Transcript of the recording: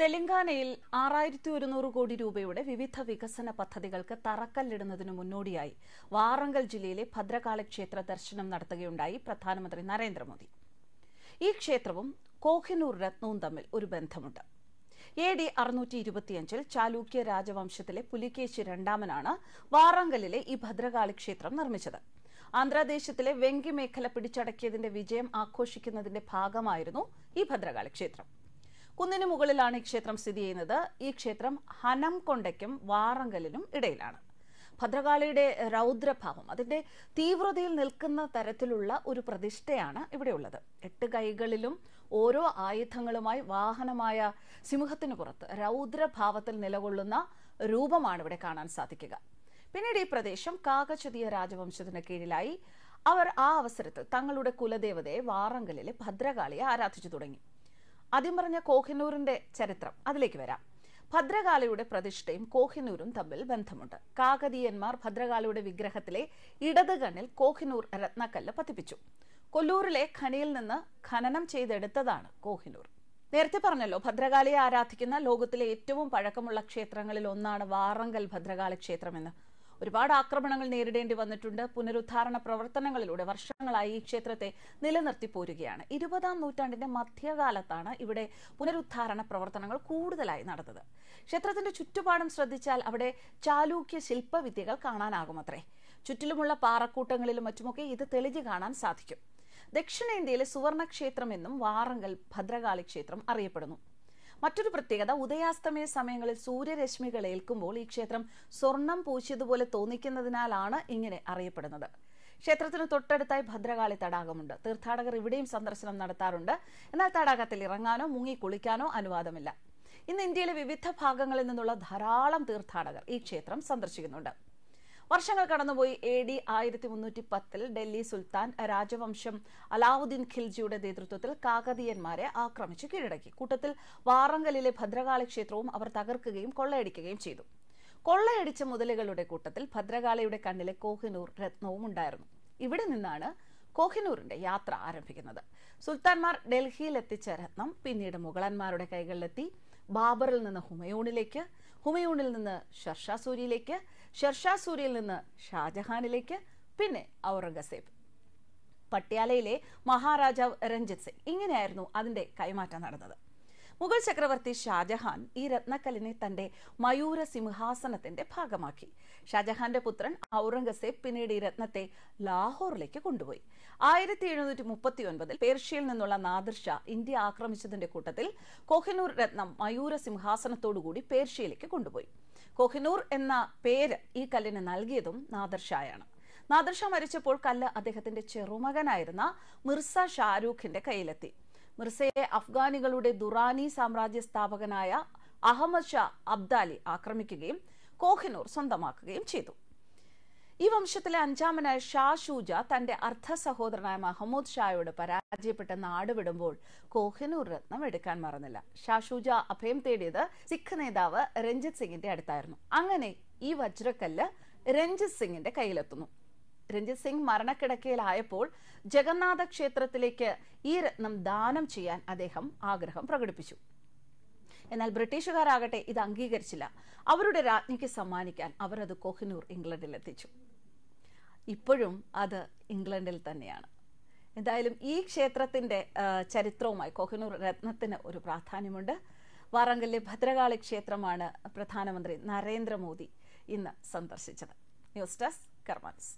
തെലങ്കാനയിൽ ആറായിരത്തി ഒരുന്നൂറ് കോടി രൂപയുടെ വിവിധ വികസന പദ്ധതികൾക്ക് തറക്കല്ലിടുന്നതിനു മുന്നോടിയായി വാറങ്കൽ ജില്ലയിലെ ഭദ്രകാളി ക്ഷേത്ര ദർശനം നടത്തുകയുണ്ടായി പ്രധാനമന്ത്രി നരേന്ദ്രമോദി ഈ ക്ഷേത്രവും കോഹിനൂർ രത്നവും തമ്മിൽ ഒരു ബന്ധമുണ്ട് എ ഡി അറുന്നൂറ്റി ഇരുപത്തിയഞ്ചിൽ ചാലൂക്യ രാജവംശത്തിലെ പുലികേശി രണ്ടാമനാണ് വാറങ്കലിലെ ഈ ഭദ്രകാളി ക്ഷേത്രം നിർമ്മിച്ചത് ആന്ധ്രാദേശത്തിലെ വെങ്കി മേഖല പിടിച്ചടക്കിയതിന്റെ വിജയം ആഘോഷിക്കുന്നതിന്റെ ഭാഗമായിരുന്നു ഈ ഭദ്രകാളി ക്ഷേത്രം കുന്നിന് മുകളിലാണ് ഈ ക്ഷേത്രം സ്ഥിതി ചെയ്യുന്നത് ഈ ക്ഷേത്രം ഹനംകൊണ്ടയ്ക്കും വാറങ്കലിനും ഇടയിലാണ് ഭദ്രകാളിയുടെ രൗദ്രഭാവം അതിന്റെ തീവ്രതയിൽ നിൽക്കുന്ന തരത്തിലുള്ള ഒരു പ്രതിഷ്ഠയാണ് ഇവിടെയുള്ളത് എട്ട് കൈകളിലും ഓരോ ആയുധങ്ങളുമായി വാഹനമായ സിംഹത്തിന് പുറത്ത് രൗദ്രഭാവത്തിൽ നിലകൊള്ളുന്ന രൂപമാണ് ഇവിടെ കാണാൻ സാധിക്കുക പിന്നീട് ഈ പ്രദേശം കാകചുതിയ രാജവംശത്തിന് കീഴിലായി അവർ ആ അവസരത്തിൽ തങ്ങളുടെ കുലദേവതയെ വാറങ്കലിലെ ഭദ്രകാളിയെ ആരാധിച്ചു തുടങ്ങി ആദ്യം പറഞ്ഞ കോഹിനൂറിന്റെ ചരിത്രം അതിലേക്ക് വരാം ഭദ്രകാലയുടെ പ്രതിഷ്ഠയും കോഹിനൂരും തമ്മിൽ ബന്ധമുണ്ട് കാകതീയന്മാർ ഭദ്രകാലയുടെ വിഗ്രഹത്തിലെ ഇടത് കണ്ണിൽ കോഹിനൂർ രത്നക്കല്ല് പതിപ്പിച്ചു കൊല്ലൂരിലെ ഖനിയിൽ നിന്ന് ഖനനം ചെയ്തെടുത്തതാണ് കോഹിനൂർ നേരത്തെ പറഞ്ഞല്ലോ ഭദ്രകാളിയെ ആരാധിക്കുന്ന ലോകത്തിലെ ഏറ്റവും പഴക്കമുള്ള ക്ഷേത്രങ്ങളിൽ ഒന്നാണ് വാറങ്കൽ ഭദ്രകാളി ക്ഷേത്രമെന്ന് ഒരുപാട് ആക്രമണങ്ങൾ നേരിടേണ്ടി വന്നിട്ടുണ്ട് പുനരുദ്ധാരണ പ്രവർത്തനങ്ങളിലൂടെ വർഷങ്ങളായി ഈ ക്ഷേത്രത്തെ നിലനിർത്തി പോരുകയാണ് ഇരുപതാം നൂറ്റാണ്ടിന്റെ മധ്യകാലത്താണ് ഇവിടെ പുനരുദ്ധാരണ പ്രവർത്തനങ്ങൾ കൂടുതലായി നടന്നത് ക്ഷേത്രത്തിന്റെ ചുറ്റുപാടും ശ്രദ്ധിച്ചാൽ അവിടെ ചാലൂക്യ ശില്പവിദ്യകൾ കാണാനാകുമത്രേ ചുറ്റിലുമുള്ള പാറക്കൂട്ടങ്ങളിലും മറ്റുമൊക്കെ ഇത് തെളിഞ്ഞു കാണാൻ സാധിക്കും ദക്ഷിണേന്ത്യയിലെ സുവർണക്ഷേത്രം എന്നും വാറങ്കൽ ഭദ്രകാളി ക്ഷേത്രം അറിയപ്പെടുന്നു മറ്റൊരു പ്രത്യേകത ഉദയാസ്തമയ സമയങ്ങളിൽ സൂര്യരശ്മികൾ ഏൽക്കുമ്പോൾ ഈ ക്ഷേത്രം സ്വർണം പൂശിയതുപോലെ തോന്നിക്കുന്നതിനാലാണ് ഇങ്ങനെ അറിയപ്പെടുന്നത് ക്ഷേത്രത്തിന് തൊട്ടടുത്തായി ഭദ്രകാളി തടാകമുണ്ട് തീർത്ഥാടകർ ഇവിടെയും സന്ദർശനം നടത്താറുണ്ട് എന്നാൽ തടാകത്തിൽ ഇറങ്ങാനോ മുങ്ങി കുളിക്കാനോ അനുവാദമില്ല ഇന്ന് ഇന്ത്യയിലെ വിവിധ ഭാഗങ്ങളിൽ നിന്നുള്ള ധാരാളം തീർത്ഥാടകർ ഈ ക്ഷേത്രം സന്ദർശിക്കുന്നുണ്ട് വർഷങ്ങൾ കടന്നുപോയി എ ഡി ആയിരത്തി മുന്നൂറ്റി പത്തിൽ ഡൽഹി സുൽത്താൻ രാജവംശം അലാവുദ്ദീൻ ഖിൽജിയുടെ നേതൃത്വത്തിൽ കാകതീയന്മാരെ ആക്രമിച്ച് കീഴടക്കി കൂട്ടത്തിൽ വാറങ്കലിലെ ഭദ്രകാളി ക്ഷേത്രവും അവർ തകർക്കുകയും കൊള്ളയടിക്കുകയും ചെയ്തു കൊള്ളയടിച്ച മുതലുകളുടെ കൂട്ടത്തിൽ ഭദ്രകാളിയുടെ കണ്ണിലെ കോഹിനൂർ രത്നവും ഉണ്ടായിരുന്നു ഇവിടെ നിന്നാണ് കോഹിനൂറിന്റെ യാത്ര ആരംഭിക്കുന്നത് സുൽത്താൻമാർ ഡൽഹിയിൽ എത്തിച്ച രത്നം പിന്നീട് മുഗളന്മാരുടെ കൈകളിലെത്തി ബാബറിൽ നിന്ന് ഹുമയൂണിലേക്ക് ഹുമയൂണിൽ നിന്ന് ഷർഷാ സൂരിയിലേക്ക് ഷർഷാ സൂരിയിൽ നിന്ന് ഷാജഹാനിലേക്ക് പിന്നെ ഔറംഗസേബ് പട്യാലയിലെ മഹാരാജാവ് രഞ്ജിത് സിംഗ് ഇങ്ങനെയായിരുന്നു അതിന്റെ കൈമാറ്റം നടന്നത് മുഗൾ ചക്രവർത്തി ഷാജഹാൻ ഈ രത്നക്കല്ലിനെ തന്റെ മയൂര സിംഹാസനത്തിന്റെ ഭാഗമാക്കി ഷാജഹാന്റെ പുത്രൻ ഔറംഗസേബ് പിന്നീട് ഈ രത്നത്തെ ലാഹോറിലേക്ക് കൊണ്ടുപോയി ആയിരത്തി എഴുന്നൂറ്റി മുപ്പത്തി ഒൻപതിൽ പേർഷ്യയിൽ നിന്നുള്ള നാദിർ ഇന്ത്യ ആക്രമിച്ചതിന്റെ കൂട്ടത്തിൽ കോഹിനൂർ രത്നം മയൂര സിംഹാസനത്തോടുകൂടി പേർഷ്യയിലേക്ക് കൊണ്ടുപോയി കോഹിനൂർ എന്ന പേര് ഈ കല്ലിന് നൽകിയതും നാദിർ നാദർഷ മരിച്ചപ്പോൾ കല്ല് അദ്ദേഹത്തിന്റെ ചെറുമകനായിരുന്ന മിർസ ഷാരൂഖിന്റെ കയ്യിലെത്തി മിർസയെ അഫ്ഗാനികളുടെ ദുറാനി സാമ്രാജ്യ സ്ഥാപകനായ അഹമ്മദ് ഷാ അബ്ദാലി ആക്രമിക്കുകയും കോഹിനൂർ സ്വന്തമാക്കുകയും ചെയ്തു ഈ വംശത്തിലെ അഞ്ചാമനായ ഷാ ഷൂജ തന്റെ അർദ്ധ സഹോദരനായ മഹമ്മൂദ് ഷായോട് പരാജയപ്പെട്ട നാട് വിടുമ്പോൾ കോഹിനൂർ രത്നം എടുക്കാൻ മറന്നില്ല ഷാ ഷൂജ അഭയം തേടിയത് സിഖ് നേതാവ് രഞ്ജിത് സിംഗിന്റെ അടുത്തായിരുന്നു അങ്ങനെ ഈ വജ്രക്കല്ല് രഞ്ജിത് സിംഗിന്റെ കയ്യിലെത്തുന്നു രഞ്ജിത് സിംഗ് മരണക്കിടക്കയിലായപ്പോൾ ജഗന്നാഥ ക്ഷേത്രത്തിലേക്ക് ഈ രത്നം ദാനം ചെയ്യാൻ അദ്ദേഹം ആഗ്രഹം പ്രകടിപ്പിച്ചു എന്നാൽ ബ്രിട്ടീഷുകാരാകട്ടെ ഇത് അംഗീകരിച്ചില്ല അവരുടെ രാജ്ഞിക്ക് സമ്മാനിക്കാൻ അവർ അത് കോഹിനൂർ ഇംഗ്ലണ്ടിൽ എത്തിച്ചു ഇപ്പോഴും അത് ഇംഗ്ലണ്ടിൽ തന്നെയാണ് എന്തായാലും ഈ ക്ഷേത്രത്തിന്റെ ചരിത്രവുമായി കോഹിനൂർ രത്നത്തിന് ഒരു പ്രാധാന്യമുണ്ട് വാറങ്കലിലെ ഭദ്രകാളി ക്ഷേത്രമാണ് പ്രധാനമന്ത്രി നരേന്ദ്രമോദി ഇന്ന് സന്ദർശിച്ചത് ന്യൂസ് ഡെസ്ക് കർമാൻസ്